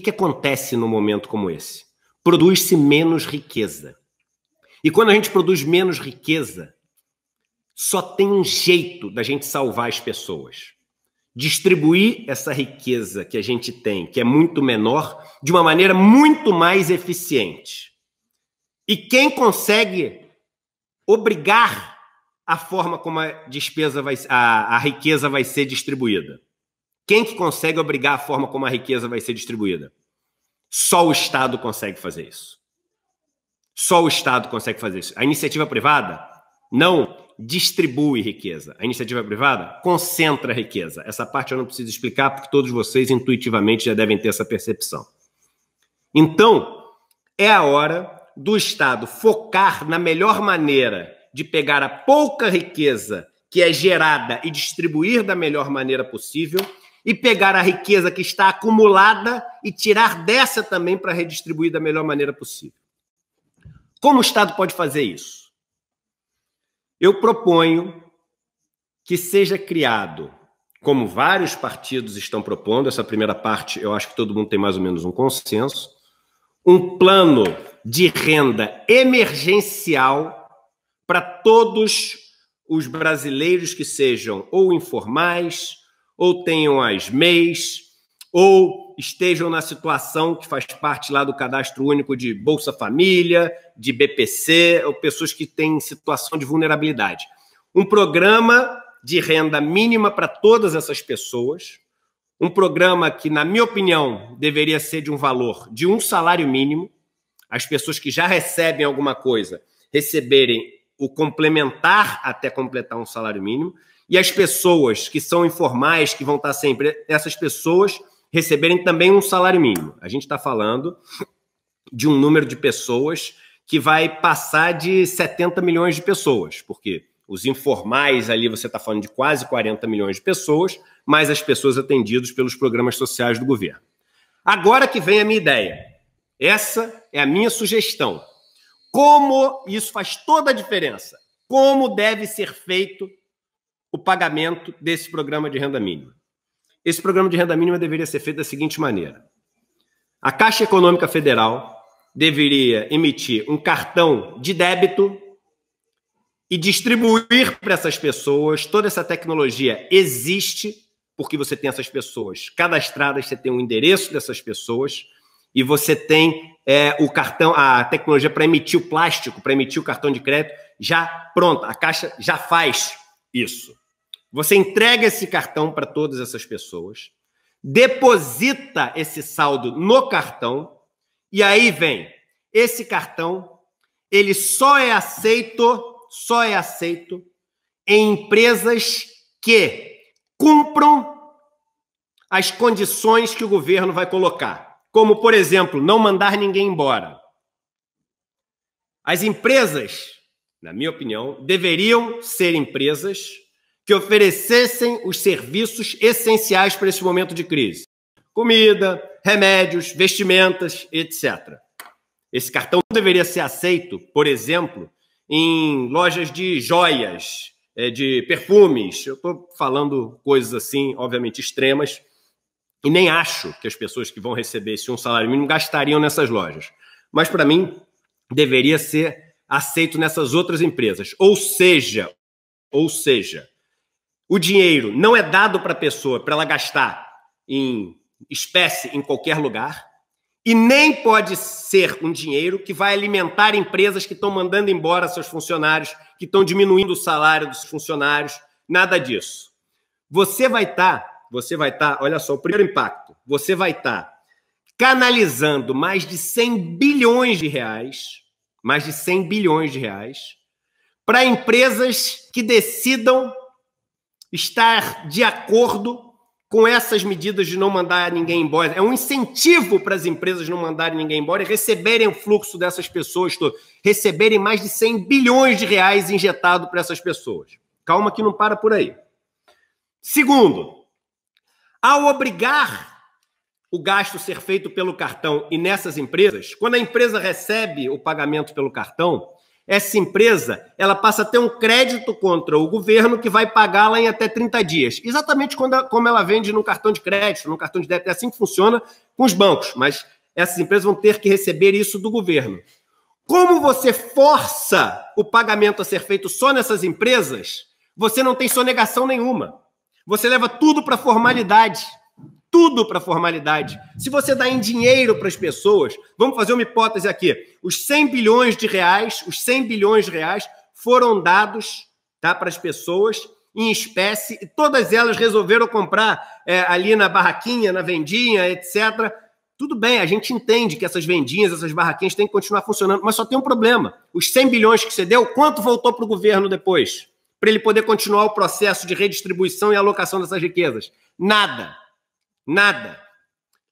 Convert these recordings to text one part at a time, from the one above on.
que, que acontece num momento como esse? Produz-se menos riqueza. E quando a gente produz menos riqueza, só tem um jeito da gente salvar as pessoas. Distribuir essa riqueza que a gente tem, que é muito menor, de uma maneira muito mais eficiente. E quem consegue obrigar a forma como a despesa vai a, a riqueza vai ser distribuída? Quem que consegue obrigar a forma como a riqueza vai ser distribuída? Só o Estado consegue fazer isso. Só o Estado consegue fazer isso. A iniciativa privada não distribui riqueza. A iniciativa privada concentra a riqueza. Essa parte eu não preciso explicar porque todos vocês intuitivamente já devem ter essa percepção. Então, é a hora do Estado focar na melhor maneira de pegar a pouca riqueza que é gerada e distribuir da melhor maneira possível e pegar a riqueza que está acumulada e tirar dessa também para redistribuir da melhor maneira possível. Como o Estado pode fazer isso? Eu proponho que seja criado, como vários partidos estão propondo, essa primeira parte eu acho que todo mundo tem mais ou menos um consenso, um plano de renda emergencial para todos os brasileiros que sejam ou informais, ou tenham as MEIs, ou estejam na situação que faz parte lá do cadastro único de Bolsa Família, de BPC, ou pessoas que têm situação de vulnerabilidade. Um programa de renda mínima para todas essas pessoas, um programa que, na minha opinião, deveria ser de um valor de um salário mínimo, as pessoas que já recebem alguma coisa receberem o complementar até completar um salário mínimo, e as pessoas que são informais, que vão estar sempre, essas pessoas receberem também um salário mínimo. A gente está falando de um número de pessoas que vai passar de 70 milhões de pessoas, porque os informais ali você está falando de quase 40 milhões de pessoas, mais as pessoas atendidas pelos programas sociais do governo. Agora que vem a minha ideia. Essa é a minha sugestão. Como isso faz toda a diferença? Como deve ser feito o pagamento desse programa de renda mínima. Esse programa de renda mínima deveria ser feito da seguinte maneira: a Caixa Econômica Federal deveria emitir um cartão de débito e distribuir para essas pessoas. Toda essa tecnologia existe porque você tem essas pessoas cadastradas, você tem o um endereço dessas pessoas e você tem é, o cartão, a tecnologia para emitir o plástico, para emitir o cartão de crédito já pronta. A Caixa já faz isso. Você entrega esse cartão para todas essas pessoas, deposita esse saldo no cartão, e aí vem esse cartão, ele só é aceito, só é aceito em empresas que cumpram as condições que o governo vai colocar, como por exemplo, não mandar ninguém embora. As empresas, na minha opinião, deveriam ser empresas que oferecessem os serviços essenciais para esse momento de crise: comida, remédios, vestimentas, etc. Esse cartão deveria ser aceito, por exemplo, em lojas de joias, eh, de perfumes. Eu estou falando coisas assim, obviamente extremas, e nem acho que as pessoas que vão receber esse um salário mínimo gastariam nessas lojas. Mas, para mim, deveria ser aceito nessas outras empresas. Ou seja, ou seja, o dinheiro não é dado para a pessoa para ela gastar em espécie em qualquer lugar e nem pode ser um dinheiro que vai alimentar empresas que estão mandando embora seus funcionários, que estão diminuindo o salário dos funcionários, nada disso. Você vai estar, tá, você vai estar, tá, olha só, o primeiro impacto, você vai estar tá canalizando mais de 100 bilhões de reais, mais de 100 bilhões de reais para empresas que decidam estar de acordo com essas medidas de não mandar ninguém embora. É um incentivo para as empresas não mandarem ninguém embora e receberem o fluxo dessas pessoas, receberem mais de 100 bilhões de reais injetado para essas pessoas. Calma que não para por aí. Segundo, ao obrigar o gasto ser feito pelo cartão e nessas empresas, quando a empresa recebe o pagamento pelo cartão, essa empresa ela passa a ter um crédito contra o governo que vai pagá-la em até 30 dias. Exatamente quando, como ela vende no cartão de crédito, no cartão de débito. É assim que funciona com os bancos, mas essas empresas vão ter que receber isso do governo. Como você força o pagamento a ser feito só nessas empresas, você não tem sonegação nenhuma. Você leva tudo para formalidade tudo para formalidade. Se você dá em dinheiro para as pessoas, vamos fazer uma hipótese aqui. Os 100 bilhões de reais, os 100 bilhões de reais foram dados tá, para as pessoas em espécie, e todas elas resolveram comprar é, ali na barraquinha, na vendinha, etc. Tudo bem, a gente entende que essas vendinhas, essas barraquinhas têm que continuar funcionando, mas só tem um problema. Os 100 bilhões que você deu, quanto voltou para o governo depois? Para ele poder continuar o processo de redistribuição e alocação dessas riquezas? Nada. Nada.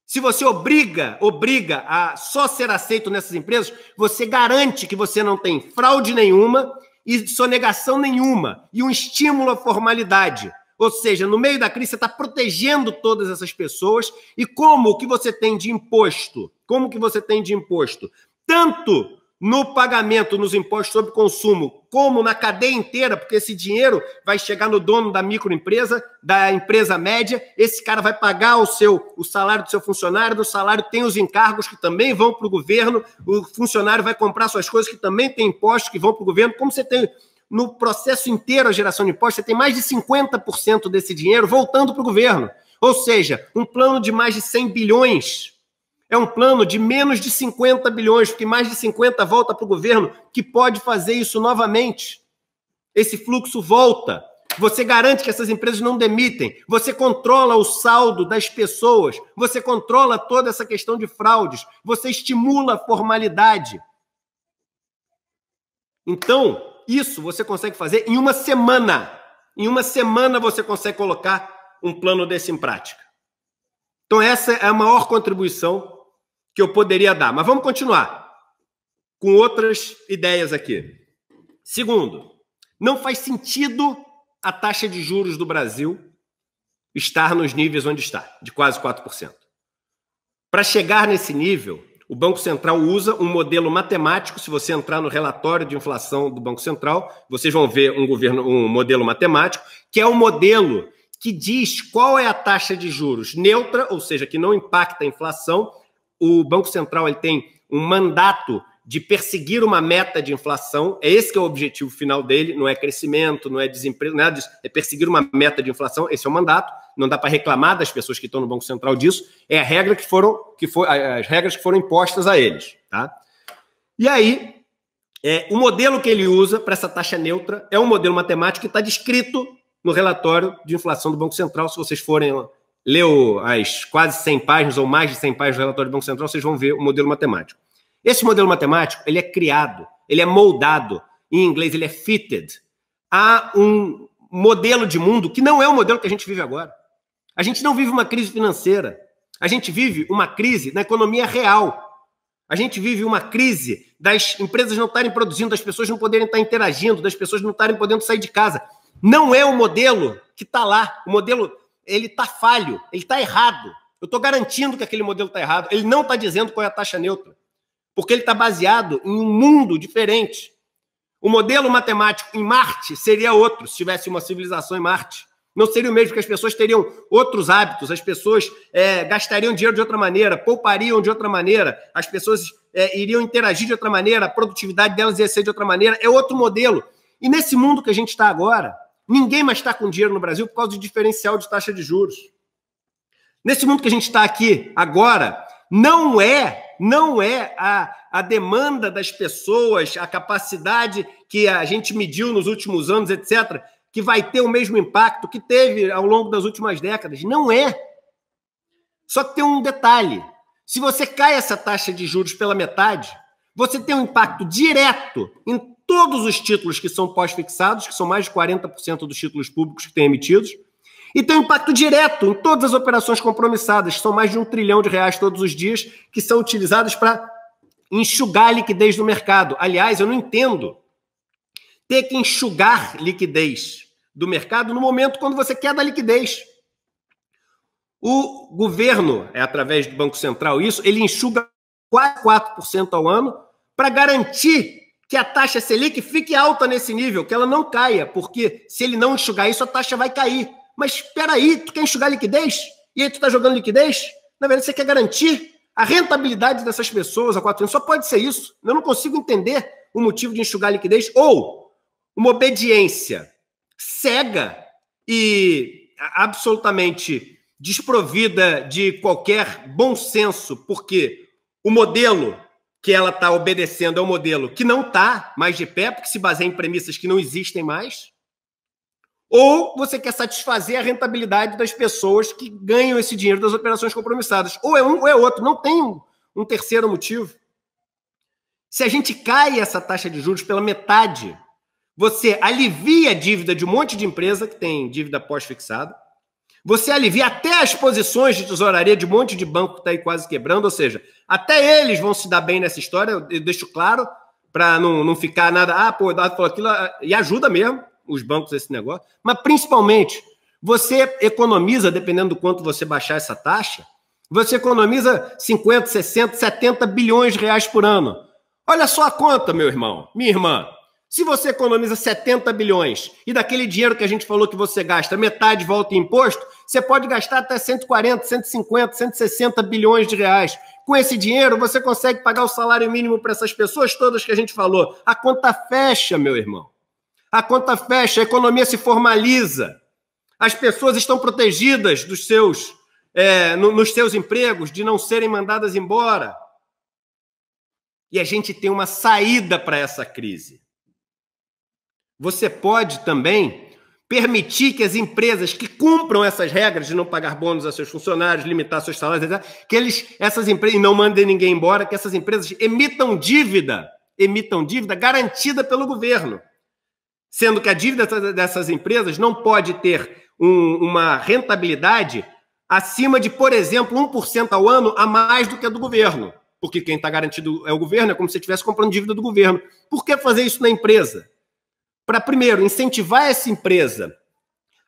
Se você obriga, obriga a só ser aceito nessas empresas, você garante que você não tem fraude nenhuma e sonegação nenhuma e um estímulo à formalidade. Ou seja, no meio da crise você está protegendo todas essas pessoas e como que você tem de imposto? Como que você tem de imposto? Tanto no pagamento nos impostos sobre consumo, como na cadeia inteira, porque esse dinheiro vai chegar no dono da microempresa, da empresa média, esse cara vai pagar o seu o salário do seu funcionário, do salário tem os encargos que também vão para o governo, o funcionário vai comprar suas coisas que também tem impostos que vão para o governo. Como você tem no processo inteiro a geração de impostos, você tem mais de 50% desse dinheiro voltando para o governo. Ou seja, um plano de mais de 100 bilhões é um plano de menos de 50 bilhões, porque mais de 50 volta para o governo, que pode fazer isso novamente. Esse fluxo volta. Você garante que essas empresas não demitem. Você controla o saldo das pessoas. Você controla toda essa questão de fraudes. Você estimula a formalidade. Então, isso você consegue fazer em uma semana. Em uma semana você consegue colocar um plano desse em prática. Então, essa é a maior contribuição que eu poderia dar. Mas vamos continuar com outras ideias aqui. Segundo, não faz sentido a taxa de juros do Brasil estar nos níveis onde está, de quase 4%. Para chegar nesse nível, o Banco Central usa um modelo matemático. Se você entrar no relatório de inflação do Banco Central, vocês vão ver um, governo, um modelo matemático, que é o um modelo que diz qual é a taxa de juros neutra, ou seja, que não impacta a inflação, o Banco Central ele tem um mandato de perseguir uma meta de inflação, é esse que é o objetivo final dele, não é crescimento, não é desemprego, nada disso, é perseguir uma meta de inflação, esse é o mandato, não dá para reclamar das pessoas que estão no Banco Central disso, é a regra que foram, que foi, as regras que foram impostas a eles, tá? E aí, é, o modelo que ele usa para essa taxa neutra é um modelo matemático que está descrito no relatório de inflação do Banco Central, se vocês forem leu as quase 100 páginas ou mais de 100 páginas do relatório do Banco Central, vocês vão ver o modelo matemático. Esse modelo matemático, ele é criado, ele é moldado, em inglês ele é fitted, a um modelo de mundo que não é o modelo que a gente vive agora. A gente não vive uma crise financeira. A gente vive uma crise na economia real. A gente vive uma crise das empresas não estarem produzindo, das pessoas não poderem estar interagindo, das pessoas não estarem podendo sair de casa. Não é o modelo que está lá. O modelo ele está falho, ele está errado. Eu estou garantindo que aquele modelo está errado. Ele não está dizendo qual é a taxa neutra, porque ele está baseado em um mundo diferente. O modelo matemático em Marte seria outro se tivesse uma civilização em Marte. Não seria o mesmo, porque as pessoas teriam outros hábitos, as pessoas é, gastariam dinheiro de outra maneira, poupariam de outra maneira, as pessoas é, iriam interagir de outra maneira, a produtividade delas ia ser de outra maneira. É outro modelo. E nesse mundo que a gente está agora, Ninguém mais está com dinheiro no Brasil por causa do diferencial de taxa de juros. Nesse mundo que a gente está aqui agora, não é, não é a, a demanda das pessoas, a capacidade que a gente mediu nos últimos anos, etc., que vai ter o mesmo impacto que teve ao longo das últimas décadas. Não é. Só que tem um detalhe: se você cai essa taxa de juros pela metade, você tem um impacto direto em todos os títulos que são pós-fixados, que são mais de 40% dos títulos públicos que têm emitidos, e tem um impacto direto em todas as operações compromissadas, que são mais de um trilhão de reais todos os dias, que são utilizadas para enxugar a liquidez do mercado. Aliás, eu não entendo ter que enxugar liquidez do mercado no momento quando você quer dar liquidez. O governo, é através do Banco Central isso, ele enxuga quase 4% ao ano para garantir que a taxa Selic fique alta nesse nível, que ela não caia, porque se ele não enxugar isso, a taxa vai cair. Mas espera aí, tu quer enxugar liquidez? E aí tu está jogando liquidez? Na verdade, você quer garantir a rentabilidade dessas pessoas a quatro anos. Só pode ser isso. Eu não consigo entender o motivo de enxugar liquidez ou uma obediência cega e absolutamente desprovida de qualquer bom senso, porque o modelo que ela está obedecendo ao modelo que não está mais de pé, porque se baseia em premissas que não existem mais, ou você quer satisfazer a rentabilidade das pessoas que ganham esse dinheiro das operações compromissadas. Ou é um ou é outro, não tem um, um terceiro motivo. Se a gente cai essa taxa de juros pela metade, você alivia a dívida de um monte de empresa que tem dívida pós-fixada, você alivia até as posições de tesouraria de um monte de banco que está aí quase quebrando, ou seja, até eles vão se dar bem nessa história, eu deixo claro, para não, não ficar nada, ah, pô, Eduardo falou aquilo, ah, e ajuda mesmo os bancos esse negócio, mas principalmente, você economiza, dependendo do quanto você baixar essa taxa, você economiza 50, 60, 70 bilhões de reais por ano. Olha só a conta, meu irmão, minha irmã. Se você economiza 70 bilhões e daquele dinheiro que a gente falou que você gasta, metade volta em imposto, você pode gastar até 140, 150, 160 bilhões de reais. Com esse dinheiro, você consegue pagar o salário mínimo para essas pessoas todas que a gente falou. A conta fecha, meu irmão. A conta fecha, a economia se formaliza. As pessoas estão protegidas dos seus, é, no, nos seus empregos, de não serem mandadas embora. E a gente tem uma saída para essa crise. Você pode também permitir que as empresas que cumpram essas regras de não pagar bônus a seus funcionários, limitar seus salários, que eles, essas empresas, e não mandem ninguém embora, que essas empresas emitam dívida, emitam dívida garantida pelo governo. Sendo que a dívida dessas empresas não pode ter um, uma rentabilidade acima de, por exemplo, 1% ao ano a mais do que a do governo. Porque quem está garantido é o governo, é como se estivesse comprando dívida do governo. Por que fazer isso na empresa? para, primeiro, incentivar essa empresa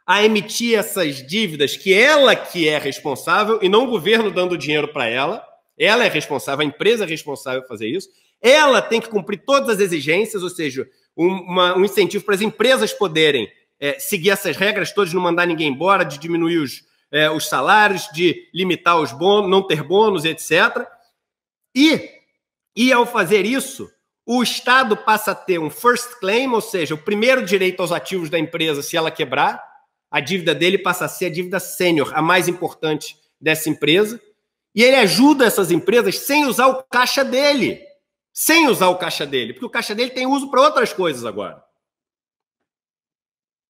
a emitir essas dívidas que ela que é responsável e não o governo dando dinheiro para ela. Ela é responsável, a empresa é responsável por fazer isso. Ela tem que cumprir todas as exigências, ou seja, um, uma, um incentivo para as empresas poderem é, seguir essas regras todas, não mandar ninguém embora, de diminuir os, é, os salários, de limitar os bônus, não ter bônus, etc. E, e ao fazer isso, o Estado passa a ter um first claim, ou seja, o primeiro direito aos ativos da empresa se ela quebrar. A dívida dele passa a ser a dívida sênior, a mais importante dessa empresa. E ele ajuda essas empresas sem usar o caixa dele. Sem usar o caixa dele, porque o caixa dele tem uso para outras coisas agora.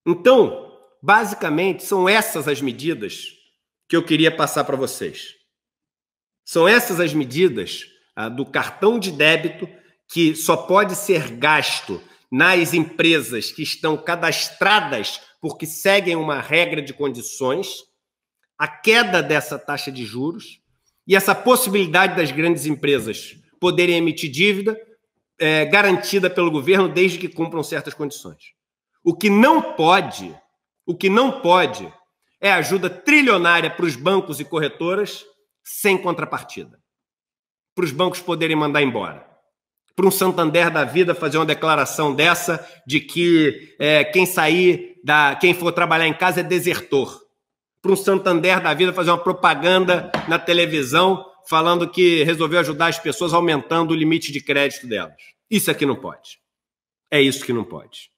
Então, basicamente, são essas as medidas que eu queria passar para vocês. São essas as medidas ah, do cartão de débito que só pode ser gasto nas empresas que estão cadastradas porque seguem uma regra de condições, a queda dessa taxa de juros e essa possibilidade das grandes empresas poderem emitir dívida é, garantida pelo governo desde que cumpram certas condições. O que não pode, o que não pode é ajuda trilionária para os bancos e corretoras sem contrapartida. Para os bancos poderem mandar embora para um Santander da vida fazer uma declaração dessa de que é, quem sair da, quem for trabalhar em casa é desertor. Para um Santander da vida fazer uma propaganda na televisão falando que resolveu ajudar as pessoas aumentando o limite de crédito delas. Isso aqui é não pode. É isso que não pode.